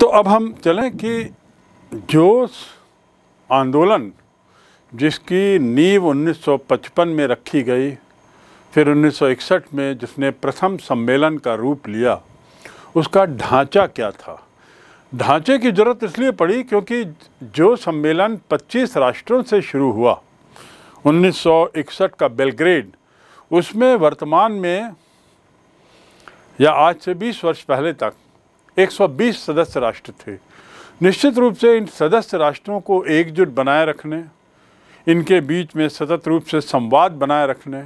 तो अब हम चलें कि जोश आंदोलन जिसकी नींव 1955 में रखी गई फिर 1961 में जिसने प्रथम सम्मेलन का रूप लिया उसका ढांचा क्या था ढांचे की ज़रूरत इसलिए पड़ी क्योंकि जो सम्मेलन 25 राष्ट्रों से शुरू हुआ 1961 का बेलग्रेड उसमें वर्तमान में या आज से 20 वर्ष पहले तक 120 सदस्य राष्ट्र थे निश्चित रूप से इन सदस्य राष्ट्रों को एकजुट बनाए रखने इनके बीच में सतत रूप से संवाद बनाए रखने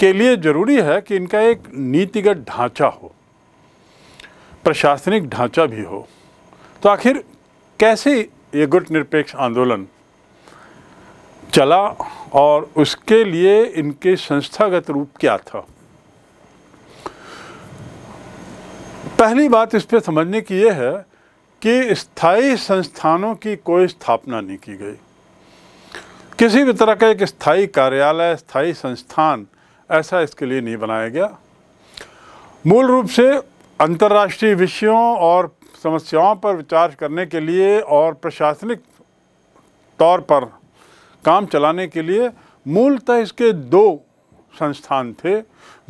के लिए ज़रूरी है कि इनका एक नीतिगत ढांचा हो प्रशासनिक ढांचा भी हो तो आखिर कैसे ये गुट निरपेक्ष आंदोलन चला और उसके लिए इनके संस्थागत रूप क्या था पहली बात इस पर समझने की यह है कि स्थाई संस्थानों की कोई स्थापना नहीं की गई किसी भी तरह का एक स्थायी कार्यालय स्थाई संस्थान ऐसा इसके लिए नहीं बनाया गया मूल रूप से अंतर्राष्ट्रीय विषयों और समस्याओं पर विचार करने के लिए और प्रशासनिक तौर पर काम चलाने के लिए मूलतः इसके दो संस्थान थे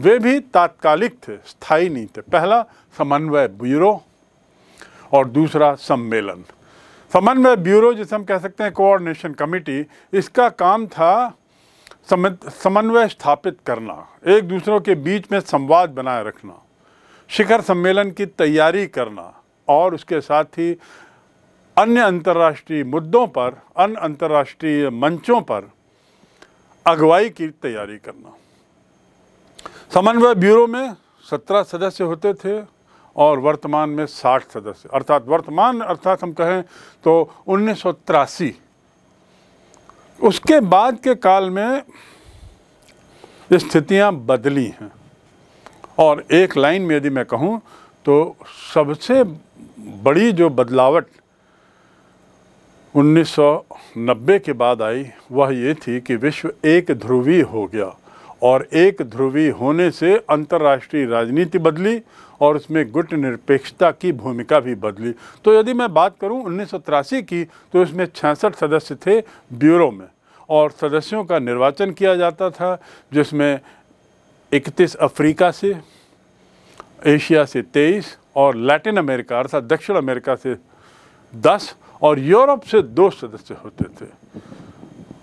वे भी तात्कालिक थे स्थायी नहीं थे पहला समन्वय ब्यूरो और दूसरा सम्मेलन समन्वय ब्यूरो जिसे हम कह सकते हैं कोऑर्डिनेशन कमेटी इसका काम था समन्वय स्थापित करना एक दूसरों के बीच में संवाद बनाए रखना शिखर सम्मेलन की तैयारी करना और उसके साथ ही अन्य अंतर्राष्ट्रीय मुद्दों पर अन्य अंतर्राष्ट्रीय मंचों पर अगुवाई की तैयारी करना समन्वय ब्यूरो में सत्रह सदस्य होते थे और वर्तमान में साठ सदस्य अर्थात वर्तमान अर्थात हम कहें तो उन्नीस उसके बाद के काल में स्थितियां बदली हैं और एक लाइन में यदि मैं कहूं तो सबसे बड़ी जो बदलावट 1990 के बाद आई वह ये थी कि विश्व एक ध्रुवीय हो गया और एक ध्रुवी होने से अंतर्राष्ट्रीय राजनीति बदली और उसमें गुट निरपेक्षता की भूमिका भी बदली तो यदि मैं बात करूं उन्नीस की तो इसमें छियासठ सदस्य थे ब्यूरो में और सदस्यों का निर्वाचन किया जाता था जिसमें इकतीस अफ्रीका से एशिया से तेईस और लैटिन अमेरिका अर्थात दक्षिण अमेरिका से दस और यूरोप से दो सदस्य होते थे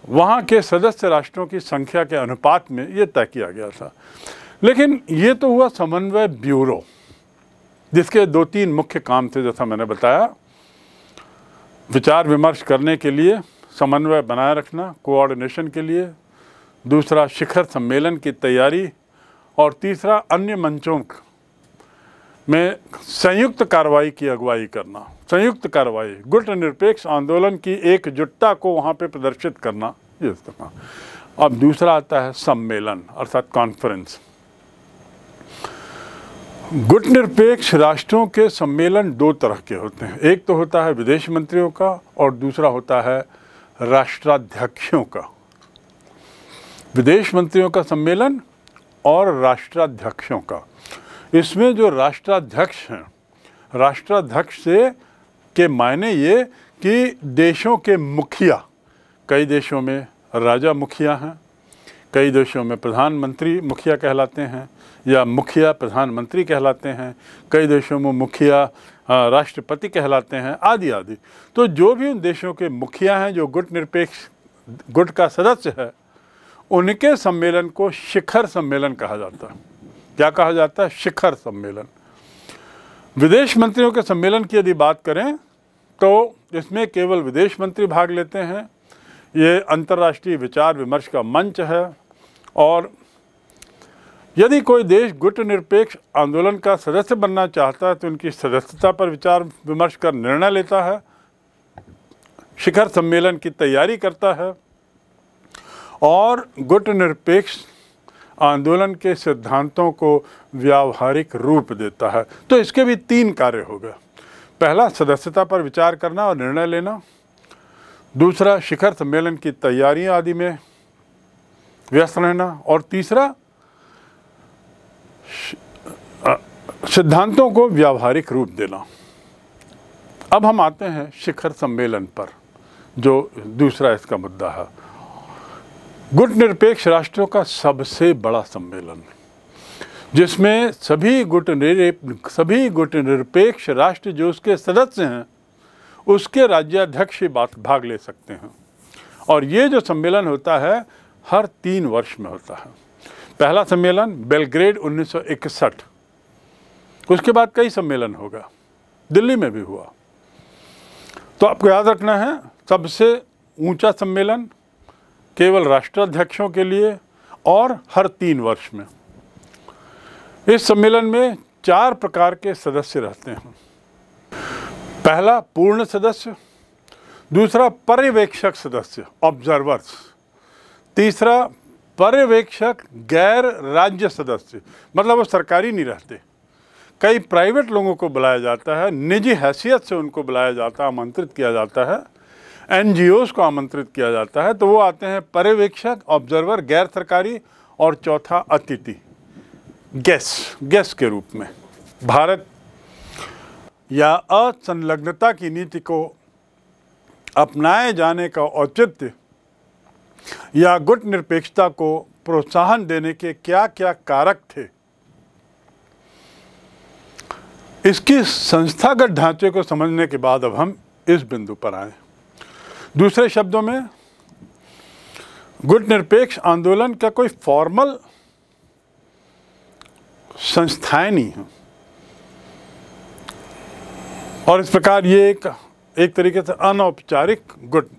वहाँ के सदस्य राष्ट्रों की संख्या के अनुपात में ये तय किया गया था लेकिन ये तो हुआ समन्वय ब्यूरो जिसके दो तीन मुख्य काम थे जैसा मैंने बताया विचार विमर्श करने के लिए समन्वय बनाए रखना कोऑर्डिनेशन के लिए दूसरा शिखर सम्मेलन की तैयारी और तीसरा अन्य मंचों में संयुक्त कार्रवाई की अगुवाई करना संयुक्त कार्रवाई गुट निरपेक्ष आंदोलन की एकजुटता को वहाँ पे प्रदर्शित करना ये इस्तेमाल अब दूसरा आता है सम्मेलन अर्थात कॉन्फ्रेंस गुट निरपेक्ष राष्ट्रों के सम्मेलन दो तरह के होते हैं एक तो होता है विदेश मंत्रियों का और दूसरा होता है राष्ट्राध्यक्षों का विदेश मंत्रियों का सम्मेलन और राष्ट्राध्यक्षों का इसमें जो राष्ट्राध्यक्ष हैं राष्ट्राध्यक्ष से के मायने ये कि देशों के मुखिया कई देशों में राजा मुखिया हैं कई देशों में प्रधानमंत्री मुखिया कहलाते हैं या मुखिया प्रधानमंत्री कहलाते हैं कई देशों में मुखिया राष्ट्रपति कहलाते हैं आदि आदि तो जो भी उन देशों के मुखिया हैं जो गुट निरपेक्ष गुट का सदस्य है उनके सम्मेलन को शिखर सम्मेलन कहा जाता है क्या कहा जाता है शिखर सम्मेलन विदेश मंत्रियों के सम्मेलन की यदि बात करें तो इसमें केवल विदेश मंत्री भाग लेते हैं ये अंतर्राष्ट्रीय विचार विमर्श का मंच है और यदि कोई देश गुट निरपेक्ष आंदोलन का सदस्य बनना चाहता है तो उनकी सदस्यता पर विचार विमर्श कर निर्णय लेता है शिखर सम्मेलन की तैयारी करता है और गुट निरपेक्ष आंदोलन के सिद्धांतों को व्यावहारिक रूप देता है तो इसके भी तीन कार्य हो गए पहला सदस्यता पर विचार करना और निर्णय लेना दूसरा शिखर सम्मेलन की तैयारियां आदि में व्यस्त रहना और तीसरा सिद्धांतों को व्यावहारिक रूप देना अब हम आते हैं शिखर सम्मेलन पर जो दूसरा इसका मुद्दा है गुट निरपेक्ष राष्ट्रों का सबसे बड़ा सम्मेलन जिसमें सभी गुट सभी गुट निरपेक्ष राष्ट्र जो उसके सदस्य हैं उसके राज्याध्यक्ष बात भाग ले सकते हैं और ये जो सम्मेलन होता है हर तीन वर्ष में होता है पहला सम्मेलन बेलग्रेड 1961 उसके बाद कई सम्मेलन होगा दिल्ली में भी हुआ तो आपको याद रखना है सबसे ऊंचा सम्मेलन केवल राष्ट्राध्यक्षों के लिए और हर तीन वर्ष में इस सम्मेलन में चार प्रकार के सदस्य रहते हैं पहला पूर्ण सदस्य दूसरा पर्यवेक्षक सदस्य ऑब्जर्वर्स तीसरा पर्यवेक्षक गैर राज्य सदस्य मतलब वो सरकारी नहीं रहते कई प्राइवेट लोगों को बुलाया जाता है निजी हैसियत से उनको बुलाया जाता है आमंत्रित किया जाता है एन को आमंत्रित किया जाता है तो वो आते हैं पर्यवेक्षक ऑब्जर्वर गैर सरकारी और चौथा अतिथि गैस गैस के रूप में भारत या असंलग्नता की नीति को अपनाए जाने का औचित्य या गुट निरपेक्षता को प्रोत्साहन देने के क्या क्या कारक थे इसकी संस्थागत ढांचे को समझने के बाद अब हम इस बिंदु पर आएँ दूसरे शब्दों में गुट निरपेक्ष आंदोलन का कोई फॉर्मल संस्थाएं नहीं है और इस प्रकार ये एक एक तरीके से अनौपचारिक गुट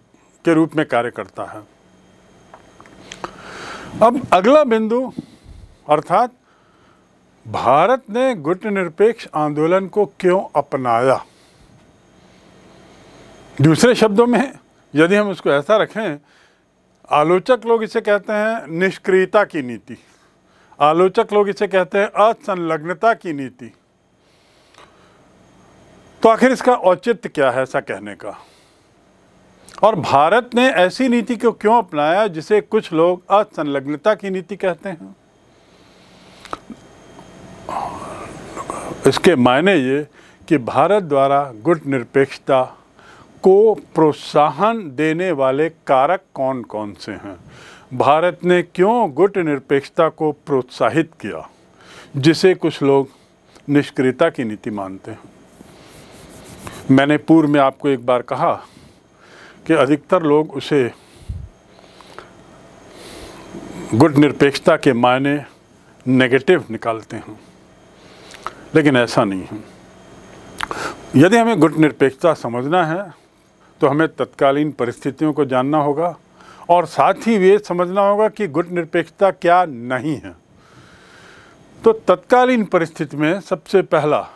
के रूप में कार्य करता है अब अगला बिंदु अर्थात भारत ने गुट निरपेक्ष आंदोलन को क्यों अपनाया दूसरे शब्दों में यदि हम इसको ऐसा रखें आलोचक लोग इसे कहते हैं निष्क्रियता की नीति आलोचक लोग इसे कहते हैं असंलग्नता की नीति तो आखिर इसका औचित्य क्या है ऐसा कहने का और भारत ने ऐसी नीति को क्यों अपनाया जिसे कुछ लोग असंलग्नता की नीति कहते हैं इसके मायने ये कि भारत द्वारा गुट निरपेक्षता को प्रोत्साहन देने वाले कारक कौन कौन से हैं भारत ने क्यों गुट निरपेक्षता को प्रोत्साहित किया जिसे कुछ लोग निष्क्रियता की नीति मानते हैं मैंने पूर्व में आपको एक बार कहा कि अधिकतर लोग उसे गुट निरपेक्षता के मायने नेगेटिव निकालते हैं लेकिन ऐसा नहीं है यदि हमें गुट निरपेक्षता समझना है तो हमें तत्कालीन परिस्थितियों को जानना होगा और साथ ही ये समझना होगा कि गुट निरपेक्षता क्या नहीं है तो तत्कालीन परिस्थिति में सबसे पहला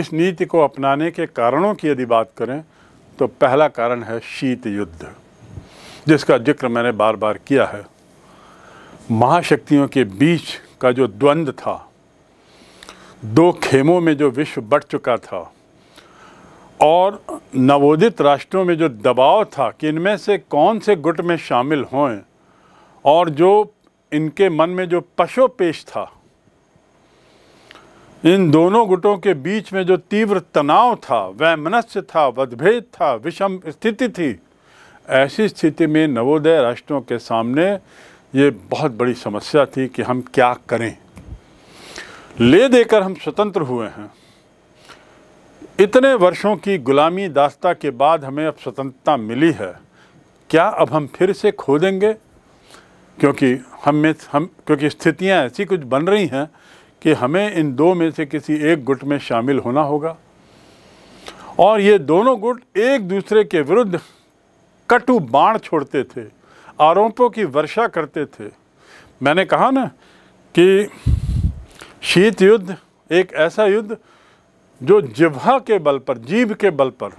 इस नीति को अपनाने के कारणों की यदि बात करें तो पहला कारण है शीत युद्ध जिसका जिक्र मैंने बार बार किया है महाशक्तियों के बीच का जो द्वंद्व था दो खेमों में जो विश्व बढ़ चुका था और नवोदित राष्ट्रों में जो दबाव था कि इनमें से कौन से गुट में शामिल हों और जो इनके मन में जो पशो पेश था इन दोनों गुटों के बीच में जो तीव्र तनाव था वह मनस्य था वदभेद था विषम स्थिति थी ऐसी स्थिति में नवोदय राष्ट्रों के सामने ये बहुत बड़ी समस्या थी कि हम क्या करें ले देकर हम स्वतंत्र हुए हैं इतने वर्षों की गुलामी दास्ता के बाद हमें अब स्वतंत्रता मिली है क्या अब हम फिर से खो देंगे क्योंकि हम में हम क्योंकि स्थितियां ऐसी कुछ बन रही हैं कि हमें इन दो में से किसी एक गुट में शामिल होना होगा और ये दोनों गुट एक दूसरे के विरुद्ध कटु बाण छोड़ते थे आरोपों की वर्षा करते थे मैंने कहा ना कि शीत युद्ध एक ऐसा युद्ध जो जिह्वा के बल पर जीव के बल पर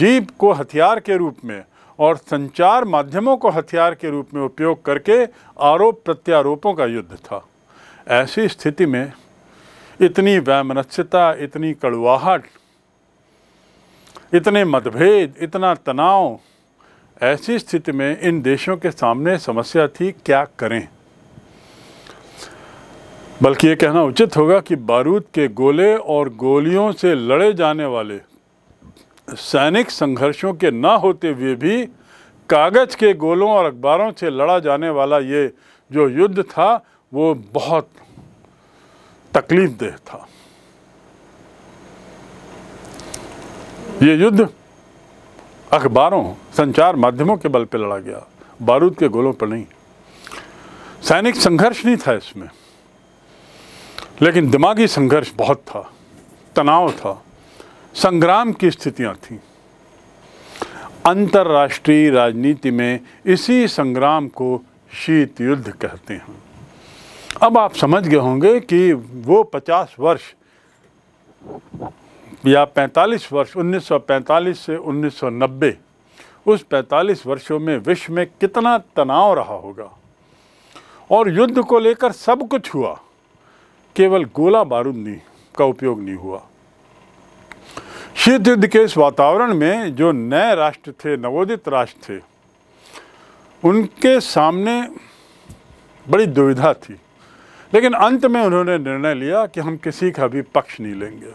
जीव को हथियार के रूप में और संचार माध्यमों को हथियार के रूप में उपयोग करके आरोप प्रत्यारोपों का युद्ध था ऐसी स्थिति में इतनी वैमनस्यता इतनी कड़वाहट इतने मतभेद इतना तनाव ऐसी स्थिति में इन देशों के सामने समस्या थी क्या करें बल्कि ये कहना उचित होगा कि बारूद के गोले और गोलियों से लड़े जाने वाले सैनिक संघर्षों के ना होते हुए भी कागज़ के गोलों और अखबारों से लड़ा जाने वाला ये जो युद्ध था वो बहुत तकलीफ देह था ये युद्ध अखबारों संचार माध्यमों के बल पर लड़ा गया बारूद के गोलों पर नहीं सैनिक संघर्ष नहीं था इसमें लेकिन दिमागी संघर्ष बहुत था तनाव था संग्राम की स्थितियां थी अंतर्राष्ट्रीय राजनीति में इसी संग्राम को शीत युद्ध कहते हैं अब आप समझ गए होंगे कि वो 50 वर्ष या 45 वर्ष 1945 से 1990 उस 45 वर्षों में विश्व में कितना तनाव रहा होगा और युद्ध को लेकर सब कुछ हुआ केवल गोला बारूद नहीं का उपयोग नहीं हुआ शीत युद्ध के इस वातावरण में जो नए राष्ट्र थे नवोदित राष्ट्र थे उनके सामने बड़ी दुविधा थी लेकिन अंत में उन्होंने निर्णय लिया कि हम किसी का भी पक्ष नहीं लेंगे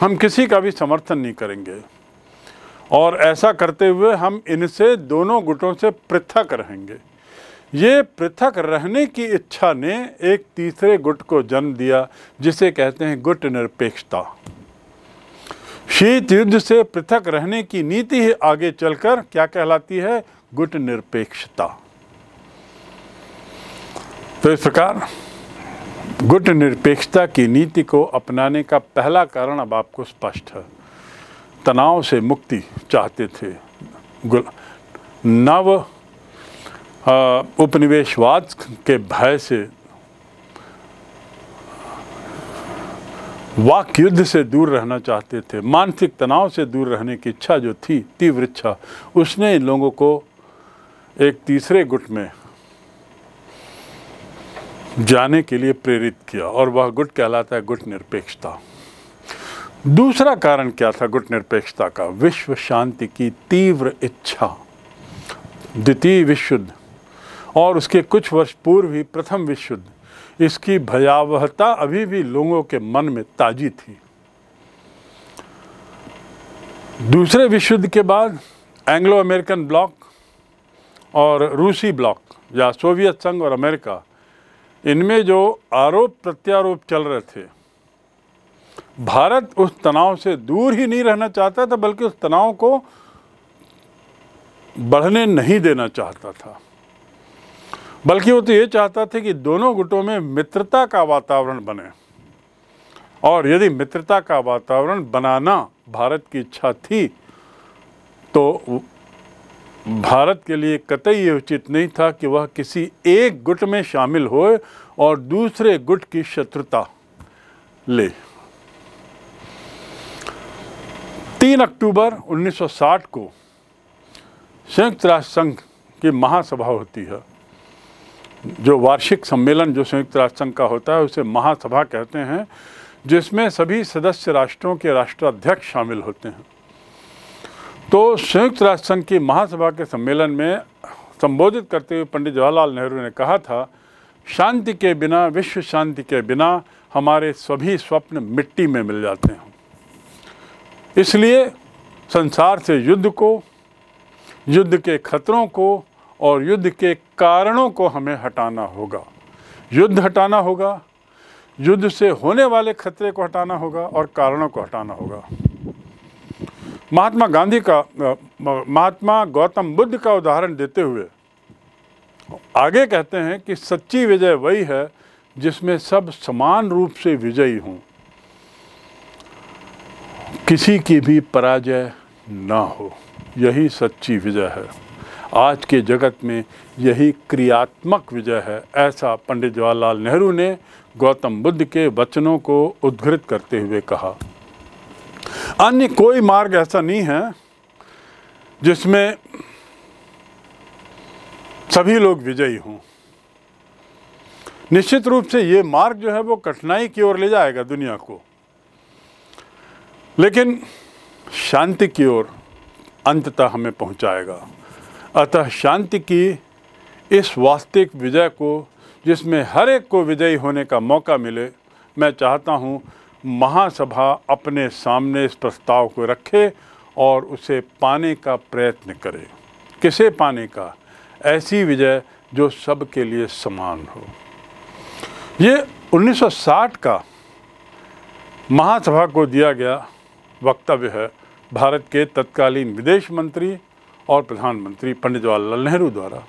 हम किसी का भी समर्थन नहीं करेंगे और ऐसा करते हुए हम इनसे दोनों गुटों से पृथक रहेंगे ये पृथक रहने की इच्छा ने एक तीसरे गुट को जन्म दिया जिसे कहते हैं गुट निरपेक्षता शीत युद्ध से पृथक रहने की नीति ही आगे चलकर क्या कहलाती है गुट निरपेक्षता तो इस प्रकार गुट निरपेक्षता की नीति को अपनाने का पहला कारण अब आपको स्पष्ट है तनाव से मुक्ति चाहते थे नव उपनिवेशवाद के भय से वाक युद्ध से दूर रहना चाहते थे मानसिक तनाव से दूर रहने की इच्छा जो थी तीव्र इच्छा उसने इन लोगों को एक तीसरे गुट में जाने के लिए प्रेरित किया और वह गुट कहलाता है गुट निरपेक्षता दूसरा कारण क्या था गुट निरपेक्षता का विश्व शांति की तीव्र इच्छा द्वितीय विश्व युद्ध और उसके कुछ वर्ष पूर्व ही प्रथम विश्व युद्ध इसकी भयावहता अभी भी लोगों के मन में ताजी थी दूसरे विश्व युद्ध के बाद एंग्लो अमेरिकन ब्लॉक और रूसी ब्लॉक या सोवियत संघ और अमेरिका इनमें जो आरोप प्रत्यारोप चल रहे थे भारत उस तनाव से दूर ही नहीं रहना चाहता था बल्कि उस तनाव को बढ़ने नहीं देना चाहता था बल्कि वो तो ये चाहता था कि दोनों गुटों में मित्रता का वातावरण बने और यदि मित्रता का वातावरण बनाना भारत की इच्छा थी तो भारत के लिए कतई ये उचित नहीं था कि वह किसी एक गुट में शामिल हो और दूसरे गुट की शत्रुता ले 3 अक्टूबर 1960 को संयुक्त राष्ट्र संघ की महासभा होती है जो वार्षिक सम्मेलन जो संयुक्त राष्ट्र संघ का होता है उसे महासभा कहते हैं जिसमें सभी सदस्य राष्ट्रों के राष्ट्राध्यक्ष शामिल होते हैं तो संयुक्त राष्ट्र संघ की महासभा के सम्मेलन में संबोधित करते हुए पंडित जवाहरलाल नेहरू ने कहा था शांति के बिना विश्व शांति के बिना हमारे सभी स्वप्न मिट्टी में मिल जाते हैं इसलिए संसार से युद्ध को युद्ध के खतरों को और युद्ध के कारणों को हमें हटाना होगा युद्ध हटाना होगा युद्ध से होने वाले खतरे को हटाना होगा और कारणों को हटाना होगा महात्मा गांधी का महात्मा गौतम बुद्ध का उदाहरण देते हुए आगे कहते हैं कि सच्ची विजय वही है जिसमें सब समान रूप से विजयी हों किसी की भी पराजय ना हो यही सच्ची विजय है आज के जगत में यही क्रियात्मक विजय है ऐसा पंडित जवाहरलाल नेहरू ने गौतम बुद्ध के वचनों को उद्घृत करते हुए कहा अन्य कोई मार्ग ऐसा नहीं है जिसमें सभी लोग विजयी हों निश्चित रूप से ये मार्ग जो है वो कठिनाई की ओर ले जाएगा दुनिया को लेकिन शांति की ओर अंततः हमें पहुंचाएगा अतः शांति की इस वास्तविक विजय को जिसमें हर एक को विजयी होने का मौका मिले मैं चाहता हूँ महासभा अपने सामने इस प्रस्ताव को रखे और उसे पाने का प्रयत्न करे किसे पाने का ऐसी विजय जो सबके लिए समान हो ये 1960 का महासभा को दिया गया वक्तव्य है भारत के तत्कालीन विदेश मंत्री और प्रधानमंत्री पंडित जवाहरलाल नेहरू द्वारा